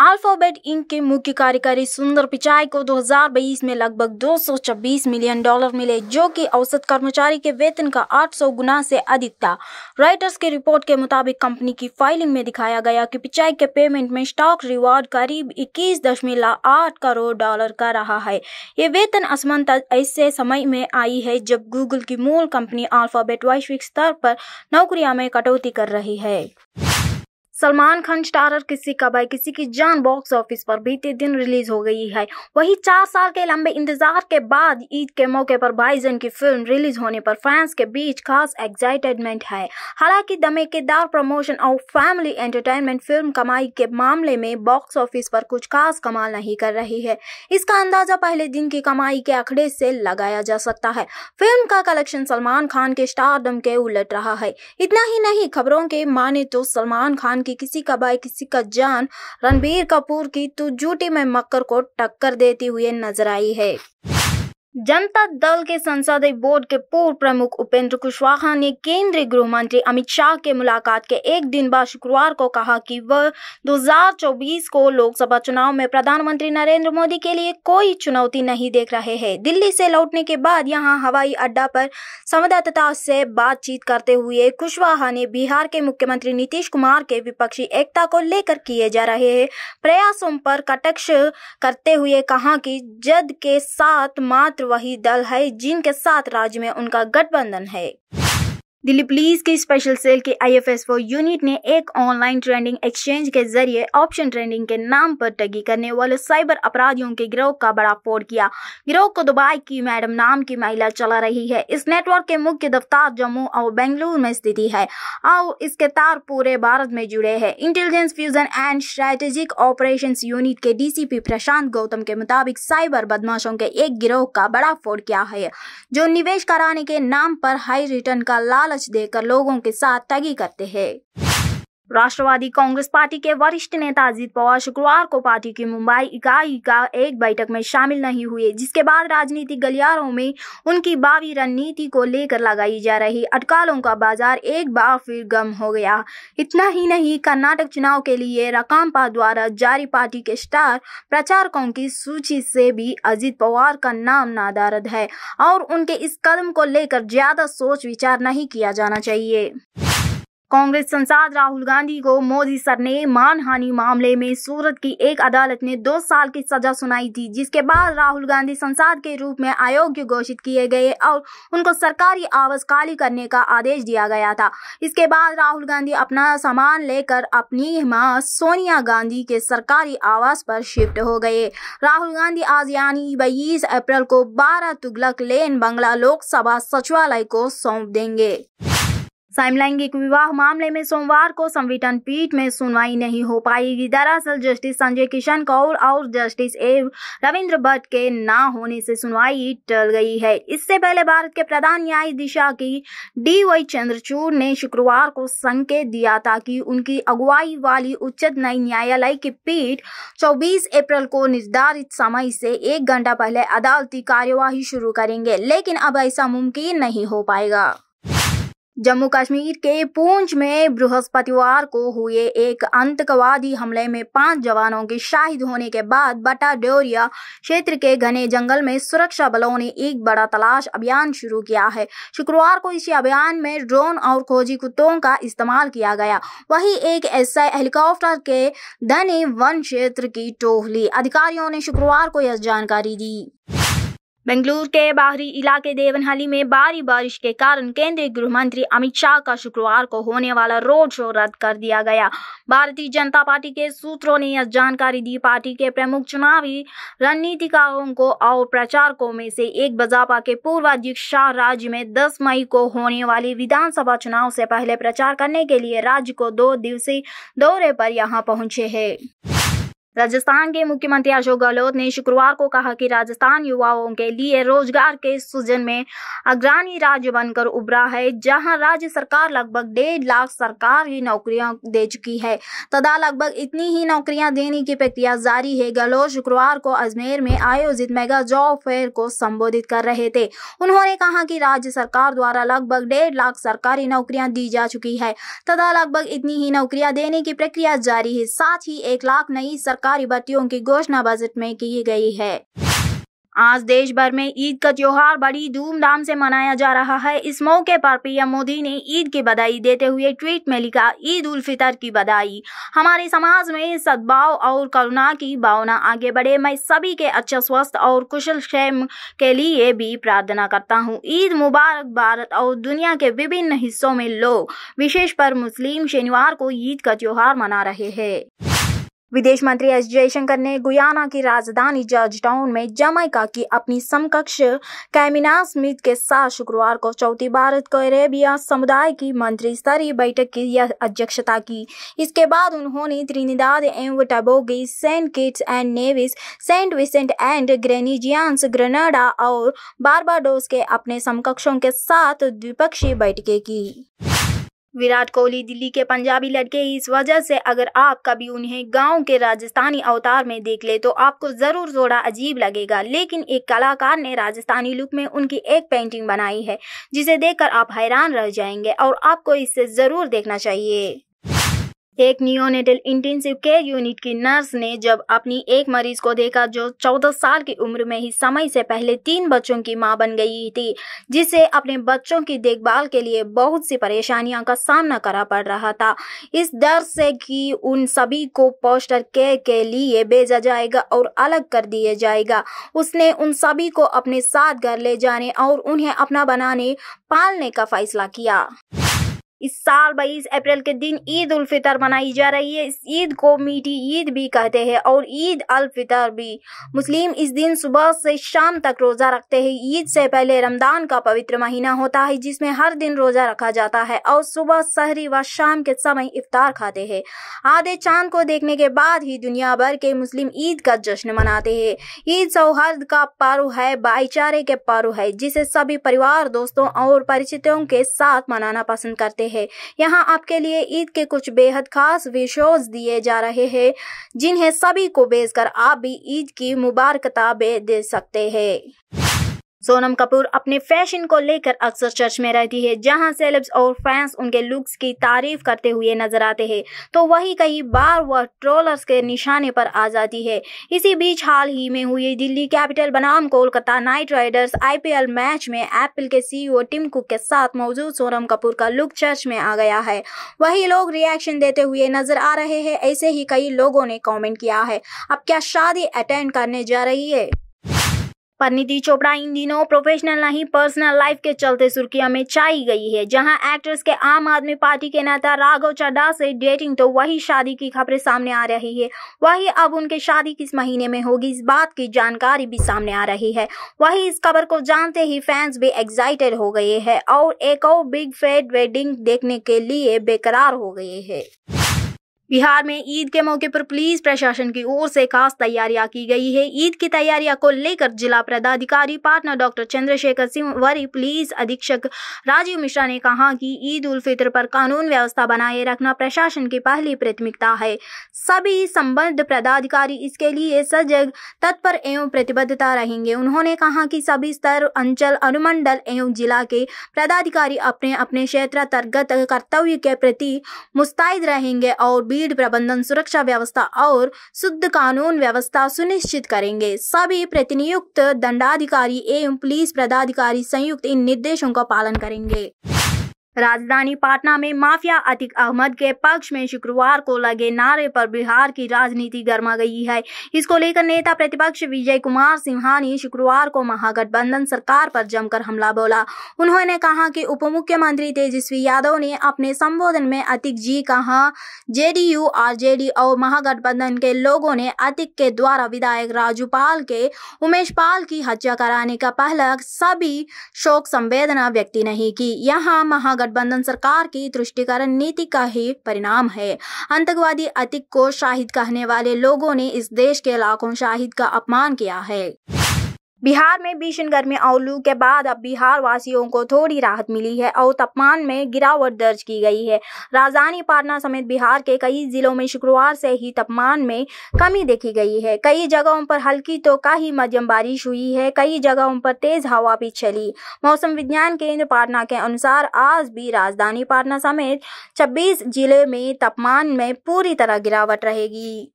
alphabet ink के मुख्य कार्यकारी सुंदर पिचाई को 2022 में लगभग 226 मिलियन डॉलर मिले जो कि औसत कर्मचारी के वेतन का 800 गुना से अधिक था राइटर्स की रिपोर्ट के मुताबिक कंपनी की फाइलिंग में दिखाया गया कि पिचाई के पेमेंट में स्टॉक रिवार्ड करीब इक्कीस दशमलव आठ करोड़ डॉलर का रहा है ये वेतन असमानता ऐसे समय में आई है जब गूगल की मूल कंपनी अल्फाबेट वैश्विक स्तर पर नौकरिया में कटौती कर रही है सलमान खान स्टारर किसी का भाई किसी की जान बॉक्स ऑफिस पर बीते दिन रिलीज हो गई है वही चार साल के लंबे इंतजार के बाद ईद के मौके पर भाईजन की फिल्म रिलीज होने पर फैंस के बीच खास एक्साइटेडमेंट है हालांकि दमेकेदार प्रमोशन और फैमिली एंटरटेनमेंट फिल्म कमाई के मामले में बॉक्स ऑफिस पर कुछ खास कमाल नहीं कर रही है इसका अंदाजा पहले दिन की कमाई के आंकड़े से लगाया जा सकता है फिल्म का कलेक्शन सलमान खान के स्टार के उलट रहा है इतना ही नहीं खबरों के माने तो सलमान खान की किसी का भाई किसी का जान रणबीर कपूर की तू तो झूठी में मक्कर को टक्कर देती हुई नजर आई है जनता दल के संसदीय बोर्ड के पूर्व प्रमुख उपेंद्र कुशवाहा ने केंद्रीय गृह मंत्री अमित शाह के मुलाकात के एक दिन बाद शुक्रवार को कहा कि वह 2024 को लोकसभा चुनाव में प्रधानमंत्री नरेंद्र मोदी के लिए कोई चुनौती नहीं देख रहे हैं दिल्ली से लौटने के बाद यहां हवाई अड्डा पर संवाददाता से बातचीत करते हुए कुशवाहा ने बिहार के मुख्यमंत्री नीतीश कुमार के विपक्षी एकता को लेकर किए जा रहे प्रयासों पर कटक्ष करते हुए कहा कि जद के साथ मात्र वही दल है जिनके साथ राज्य में उनका गठबंधन है दिल्ली पुलिस के स्पेशल सेल के आईएफएसओ यूनिट ने एक ऑनलाइन ट्रेंडिंग एक्सचेंज के जरिए ऑप्शन ट्रेंडिंग के नाम पर टगी करने वाले साइबर अपराधियों के गिरोह का बड़ा फोड़ किया गिरोह को दुबई की मैडम नाम की महिला चला रही है इस नेटवर्क के मुख्य दफ्तर जम्मू और बेंगलुरु में स्थित है और इसके तार पूरे भारत में जुड़े है intelligence fusion and strategic operation unit के डीसीपी प्रशांत गौतम के मुताबिक साइबर बदमाशों के एक गिरोह का बड़ा फोड़ किया है जो निवेश कराने के नाम पर हाई रिटर्न का लाल लालच देकर लोगों के साथ ठगी करते हैं राष्ट्रवादी कांग्रेस पार्टी के वरिष्ठ नेता अजीत पवार शुक्रवार को पार्टी की मुंबई इकाई का एक बैठक में शामिल नहीं हुए जिसके बाद राजनीतिक गलियारों में उनकी बावी रणनीति को लेकर लगाई जा रही अटकालों का बाजार एक बार फिर गम हो गया इतना ही नहीं कर्नाटक चुनाव के लिए रकामपा द्वारा जारी पार्टी के स्टार प्रचारकों की सूची से भी अजीत पवार का नाम नादारद है और उनके इस कदम को लेकर ज्यादा सोच विचार नहीं किया जाना चाहिए कांग्रेस सांसद राहुल गांधी को मोदी सर ने मानहानि मामले में सूरत की एक अदालत ने दो साल की सजा सुनाई थी जिसके बाद राहुल गांधी संसद के रूप में अयोग्य घोषित किए गए और उनको सरकारी आवास खाली करने का आदेश दिया गया था इसके बाद राहुल गांधी अपना सामान लेकर अपनी मां सोनिया गांधी के सरकारी आवास पर शिफ्ट हो गए राहुल गांधी आज यानी बीस अप्रैल को बारह तुगलक लेन बंगला लोकसभा सचिवालय को सौंप देंगे समलैंगिक विवाह मामले में सोमवार को संविधान पीठ में सुनवाई नहीं हो पाएगी दरअसल जस्टिस संजय किशन कौर और जस्टिस ए रविंद्र भट्ट के ना होने से सुनवाई टल गई है इससे पहले भारत के प्रधान न्यायाधीश की डी वाई चंद्रचूड़ ने शुक्रवार को संकेत दिया था कि उनकी अगुवाई वाली उच्चतम न्यायालय की पीठ 24 अप्रैल को निर्धारित समय से एक घंटा पहले अदालती कार्यवाही शुरू करेंगे लेकिन अब ऐसा मुमकिन नहीं हो पाएगा जम्मू कश्मीर के पूंछ में बृहस्पतिवार को हुए एक आतंकवादी हमले में पांच जवानों के शहीद होने के बाद बटा डोरिया क्षेत्र के घने जंगल में सुरक्षा बलों ने एक बड़ा तलाश अभियान शुरू किया है शुक्रवार को इसी अभियान में ड्रोन और खोजी कुत्तों का इस्तेमाल किया गया वही एक एस हेलीकॉप्टर के धने वन क्षेत्र की टोहली अधिकारियों ने शुक्रवार को यह जानकारी दी बेंगलुरु के बाहरी इलाके देवनहली में भारी बारिश के कारण केंद्रीय गृह मंत्री अमित शाह का शुक्रवार को होने वाला रोड शो रद्द कर दिया गया भारतीय जनता पार्टी के सूत्रों ने यह जानकारी दी पार्टी के प्रमुख चुनावी रणनीतिकारों को और प्रचारकों में से एक बजापा के पूर्व अध्यक्ष शाह राज्य में दस मई को होने वाले विधानसभा चुनाव से पहले प्रचार करने के लिए राज्य को दो दिवसीय दौरे पर यहाँ पहुंचे है राजस्थान के मुख्यमंत्री अशोक गहलोत ने शुक्रवार को कहा कि राजस्थान युवाओं के लिए रोजगार के सृजन में अग्रणी राज्य बनकर उभरा है जहां राज्य सरकार लगभग डेढ़ लाख सरकारी नौकरियां दे चुकी है तथा लगभग इतनी ही नौकरियां देने की प्रक्रिया जारी है गहलोत शुक्रवार को अजमेर में आयोजित मेगा जॉब फेयर को संबोधित कर रहे थे उन्होंने कहा कि राज्य सरकार द्वारा लगभग डेढ़ लाख सरकारी नौकरियां दी जा चुकी है तथा लगभग इतनी ही नौकरियां देने की प्रक्रिया जारी है साथ ही एक लाख नई सरकार सरकारी भत्तियों की घोषणा बजट में की गई है आज देश भर में ईद का त्योहार बड़ी धूमधाम से मनाया जा रहा है इस मौके पर पीएम मोदी ने ईद की बधाई देते हुए ट्वीट में लिखा ईद उल फितर की बधाई हमारे समाज में सद्भाव और करुणा की भावना आगे बढ़े मैं सभी के अच्छे स्वस्थ और कुशल क्षेम के लिए भी प्रार्थना करता हूँ ईद मुबारक भारत और दुनिया के विभिन्न हिस्सों में लोग विशेष पर मुस्लिम शनिवार को ईद का त्योहार मना रहे हैं विदेश मंत्री एस जयशंकर ने गुयाना की राजधानी जॉर्ज टाउन में जमैका की अपनी समकक्ष कैमिना स्मिथ के साथ शुक्रवार को चौथी भारत कैरेबिया समुदाय की मंत्री स्तरीय बैठक की अध्यक्षता की इसके बाद उन्होंने त्रिनिदाद एवं Tobago Saint Kitts and Nevis Saint Vincent and Grenadines Grenada और बारबाडोस के अपने समकक्षों के साथ द्विपक्षीय बैठकें की विराट कोहली दिल्ली के पंजाबी लड़के इस वजह से अगर आप कभी उन्हें गांव के राजस्थानी अवतार में देख ले तो आपको जरूर थोड़ा अजीब लगेगा लेकिन एक कलाकार ने राजस्थानी लुक में उनकी एक पेंटिंग बनाई है जिसे देखकर आप हैरान रह जाएंगे और आपको इसे जरूर देखना चाहिए एक नियोनेटल इंटेंसिव केयर यूनिट की नर्स ने जब अपनी एक मरीज को देखा जो 14 साल की उम्र में ही समय से पहले तीन बच्चों की मां बन गई थी जिसे अपने बच्चों की देखभाल के लिए बहुत सी परेशानियों का सामना करा पड़ रहा था इस डर से कि उन सभी को पोस्टर केयर के लिए भेजा जाएगा और अलग कर दिया जाएगा उसने उन सभी को अपने साथ घर ले जाने और उन्हें अपना बनाने पालने का फैसला किया इस साल 22 अप्रैल के दिन ईद उल फितर मनाई जा रही है इस ईद को मीठी ईद भी कहते हैं और ईद अल फितर भी मुस्लिम इस दिन सुबह से शाम तक रोजा रखते हैं ईद से पहले रमदान का पवित्र महीना होता है जिसमें हर दिन रोजा रखा जाता है और सुबह शहरी व शाम के समय इफ्तार खाते हैं आधे चांद को देखने के बाद ही दुनिया भर के मुस्लिम ईद का जश्न मनाते हैं ईद सौहार्द का पारो है भाईचारे के पारो है जिसे सभी परिवार दोस्तों और परिचितों के साथ मनाना पसंद करते हैं है यहाँ आपके लिए ईद के कुछ बेहद खास विशोज दिए जा रहे हैं जिन्हें सभी को बेचकर आप भी ईद की मुबारकता दे सकते हैं सोनम कपूर अपने फैशन को लेकर अक्सर चर्च में रहती है जहां सेलेब्स और फैंस उनके लुक्स की तारीफ करते हुए नजर आते हैं तो वही कई बार वह ट्रोलर्स के निशाने पर आ जाती है इसी बीच हाल ही में हुई दिल्ली कैपिटल बनाम Kolkata knight riders IPL match में एप्पल के सीईओ टिम कुक के साथ मौजूद सोनम कपूर का लुक चर्च में आ गया है वही लोग रिएक्शन देते हुए नजर आ रहे हैं ऐसे ही कई लोगों ने कॉमेंट किया है अब क्या शादी अटेंड करने जा रही है परिणीति चोपड़ा इन दिनों प्रोफेशनल नहीं पर्सनल लाइफ के चलते सुर्खिया में छाई गई है जहां एक्ट्रेस के आम आदमी पार्टी के नेता राघव चड्डा से डेटिंग तो वही शादी की खबरें सामने आ रही है वही अब उनके शादी किस महीने में होगी इस बात की जानकारी भी सामने आ रही है वही इस खबर को जानते ही फैंस भी एक्साइटेड हो गए है और एक और बिग फेड वेडिंग देखने के लिए बेकरार हो गए है बिहार में ईद के मौके पर पुलिस प्रशासन की ओर से खास तैयारियां की गई है ईद की तैयारियां को लेकर जिला पदाधिकारी पार्टनर डॉक्टर चंद्रशेखर सिंह वरी पुलिस अधीक्षक राजीव मिश्रा ने कहा कि ईद उल फितर पर कानून व्यवस्था बनाए रखना प्रशासन की पहली प्राथमिकता है सभी संबद्ध पदाधिकारी इसके लिए सजग तत्पर एवं प्रतिबद्धता रहेंगे उन्होंने कहा कि सभी स्तर अंचल अनुमंडल एवं जिला के पदाधिकारी अपने अपने क्षेत्र कर्तव्य के प्रति मुस्तैद रहेंगे और भी भीड़ प्रबंधन सुरक्षा व्यवस्था और शुद्ध कानून व्यवस्था सुनिश्चित करेंगे सभी प्रतिनियुक्त दंडाधिकारी एवं पुलिस पदाधिकारी संयुक्त इन निर्देशों का पालन करेंगे राजधानी पटना में माफिया अतिक अहमद के पक्ष में शुक्रवार को लगे नारे पर बिहार की राजनीति गर्मा गई है इसको लेकर नेता प्रतिपक्ष विजय कुमार सिन्हा ने शुक्रवार को महागठबंधन सरकार पर जमकर हमला बोला उन्होंने कहा कि उप मुख्यमंत्री तेजस्वी यादव ने अपने संबोधन में अतिक जी कहा जेडीयू आरजेडी और महागठबंधन के लोगों ने अतिक के द्वारा विधायक राजू पाल के उमेश पाल की हत्या कराने का पहला सभी शोक संवेदना व्यक्ति नहीं की यहाँ महागठ गठबंधन सरकार की तुष्टिकरण नीति का ही परिणाम है आतंकवादी अतिक को शाहिद कहने वाले लोगों ने इस देश के लाखों शाहिद का अपमान किया है बिहार में भीषण गर्मी और लू के बाद अब बिहार वासियों को थोड़ी राहत मिली है और तापमान में गिरावट दर्ज की गई है राजधानी पटना समेत बिहार के कई जिलों में शुक्रवार से ही तापमान में कमी देखी गई है कई जगहों पर हल्की तो काही मध्यम बारिश हुई है कई जगहों पर तेज हवा भी चली मौसम विज्ञान केंद्र पाटना के अनुसार आज भी राजधानी पाटना समेत छब्बीस जिले में तापमान में पूरी तरह गिरावट रहेगी